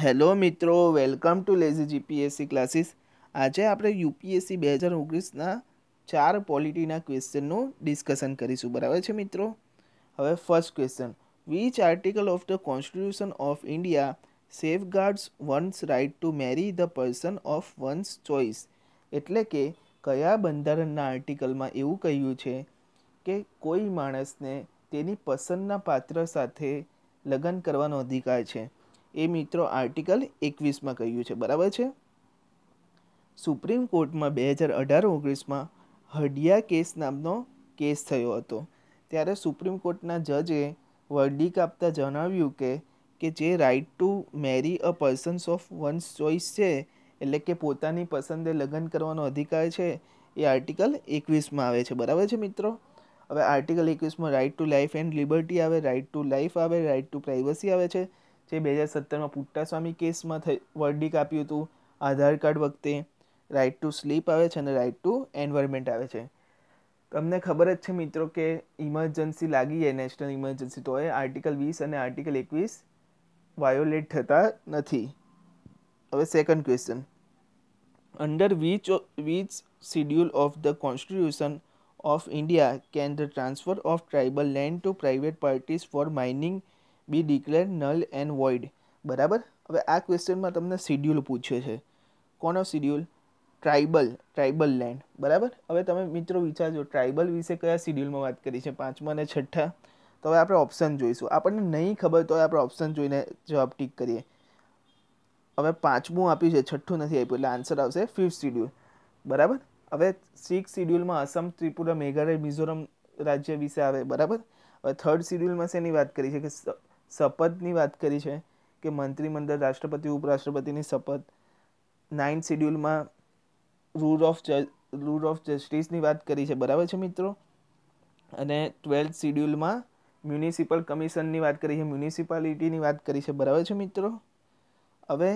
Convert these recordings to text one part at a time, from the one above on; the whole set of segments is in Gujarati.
હેલો મિત્રો welcome to lazy GPSC classes આજે આપણે યુપીએસસી બે હજાર ઓગણીસના ચાર પોલિટીના ક્વેશ્ચનનું ડિસ્કશન કરીશું બરાબર છે મિત્રો હવે first question which article of the constitution of India safeguards one's right to marry the person of one's choice એટલે કે કયા બંધારણના આર્ટિકલમાં એવું કહ્યું છે કે કોઈ માણસને તેની પસંદના પાત્ર સાથે લગ્ન કરવાનો અધિકાર છે એ મિત્રો આર્ટિકલ એકવીસમાં કહ્યું છે બરાબર છે સુપ્રીમ કોર્ટમાં બે હજાર અઢાર ઓગણીસમાં હડિયા કેસ નામનો કેસ થયો હતો ત્યારે સુપ્રીમ કોર્ટના જજે વર્ડિક આપતા જણાવ્યું કે કે જે right to marry a persons of one's choice છે એટલે કે પોતાની પસંદે લગ્ન કરવાનો અધિકાર છે એ આર્ટિકલ એકવીસમાં આવે છે બરાબર છે મિત્રો હવે આર્ટિકલ એકવીસમાં right to life and liberty આવે રાઇટ ટુ લાઈફ આવે રાઇટ ટુ પ્રાઇવસી આવે છે જે બે હજાર સત્તરમાં પુટ્ટાસ્વામી કેસમાં થઈ વર્ડિક આપ્યું હતું આધાર કાર્ડ વખતે રાઇટ ટુ સ્લીપ આવે છે અને રાઇટ ટુ એન્વાયરમેન્ટ આવે છે તમને ખબર જ છે મિત્રો કે ઇમરજન્સી લાગી જાય નેશનલ ઇમરજન્સી તો એ આર્ટિકલ વીસ અને આર્ટિકલ એકવીસ વાયોલેટ થતા નથી હવે second question under which which schedule of the constitution of India can the transfer of tribal land to private parties for mining be declare null and void બરાબર હવે આ ક્વેશ્ચનમાં તમને શિડ્યુલ પૂછ્યો છે કોનો શિડ્યુલ ટ્રાઇબલ ટ્રાઇબલ લેન્ડ બરાબર હવે તમે મિત્રો વિચારજો ટ્રાઇબલ વિશે કયા શિડ્યુલમાં વાત કરી છે પાંચમા અને છઠ્ઠા તો હવે આપણે ઓપ્શન જોઈશું આપણને નહીં ખબર તો આપણે ઓપ્શન જોઈને જવાબ ટીક કરીએ હવે પાંચમું આપ્યું છે છઠ્ઠું નથી આપ્યું એટલે આન્સર આવશે ફિફ્થ શિડ્યુલ બરાબર હવે સિક્સ શિડ્યુલમાં અસમ ત્રિપુરા મેઘાલય મિઝોરમ રાજ્ય વિશે આવે બરાબર હવે થર્ડ શિડ્યુલમાં શેની વાત કરી છે કે શપથની વાત કરી છે કે મંત્રીમંડળ રાષ્ટ્રપતિ ઉપરાષ્ટ્રપતિની શપથ નાઇન શેડ્યુલમાં રૂલ ઓફ રૂલ ઓફ જસ્ટિસની વાત કરી છે બરાબર છે મિત્રો અને ટ્વેલ્થ શેડ્યુલમાં મ્યુનિસિપલ કમિશનની વાત કરી છે મ્યુનિસિપાલિટીની વાત કરી છે બરાબર છે મિત્રો હવે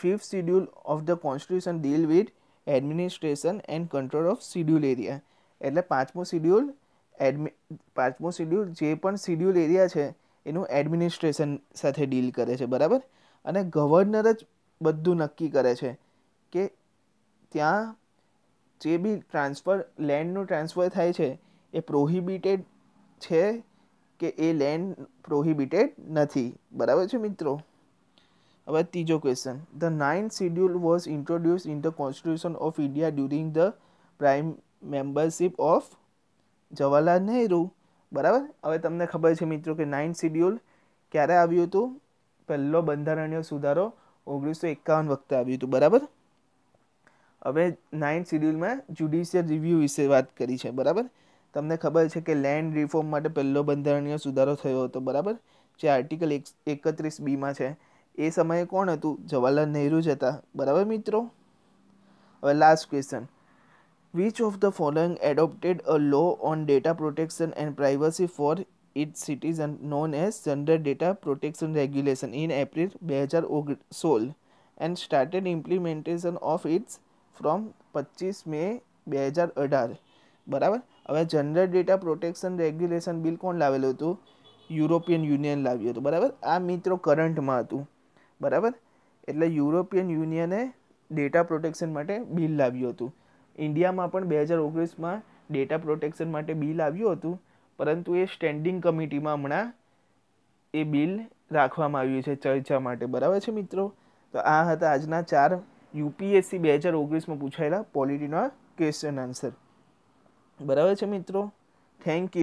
fifth schedule of the constitution deal with administration and control of schedule area એટલે પાંચમું શિડ્યુલ એડમિ પાંચમું શિડ્યુલ જે પણ શિડ્યુલ એરિયા છે એનું એડમિનિસ્ટ્રેશન સાથે ડીલ કરે છે બરાબર અને ગવર્નર જ બધું નક્કી કરે છે કે ત્યાં જે બી ટ્રાન્સફર લેન્ડનું ટ્રાન્સફર થાય છે એ પ્રોહિબિટેડ છે કે એ લેન્ડ પ્રોહિબિટેડ નથી બરાબર છે મિત્રો હવે ત્રીજો question the nine schedule was introduce in the constitution of India during the prime membership of Jawaharlal Nehru બરાબર હવે તમને ખબર છે મિત્રો કે નાઇન શિડ્યુલ ક્યારે આવ્યું હતું પહેલો બંધારણીય સુધારો ઓગણીસો એકાવન વખતે આવ્યું હતું બરાબર હવે નાઇન શિડ્યુલમાં જ્યુડિશિયલ રિવ્યૂ વિશે વાત કરી છે બરાબર તમને ખબર છે કે લેન્ડ રિફોર્મ માટે પહેલો બંધારણીય સુધારો થયો હતો બરાબર જે આર્ટિકલ એક એકત્રીસ બીમાં છે એ સમયે કોણ હતું જવાહરલાલ નહેરુ જ હતા બરાબર મિત્રો હવે last question Which of the following adopted a law on data protection and privacy for its citizens known as General Data Protection Regulation in April 2016 and started implementation of its from 25 May 2018 બરાબર હવે general data protection regulation bill કોણ લાવેલું હતું યુરોપિયન યુનિયન લાવ્યું હતું બરાબર આ મિત્રો કરંટમાં હતું બરાબર એટલે યુરોપિયન યુનિયને ડેટા પ્રોટેક્શન માટે બિલ લાવ્યું હતું ઇન્ડિયામાં પણ બે હજાર ઓગણીસમાં ડેટા પ્રોટેક્શન માટે બિલ આવ્યું હતું પરંતુ એ સ્ટેન્ડિંગ કમિટીમાં હમણાં એ બિલ રાખવામાં આવ્યું છે ચર્ચા માટે બરાબર છે મિત્રો તો આ હતા આજના ચાર યુપીએસસી બે હજાર ઓગણીસમાં પૂછાયેલા પોલિટીના ક્વેશ્ચન આન્સર બરાબર છે મિત્રો થેન્ક યુ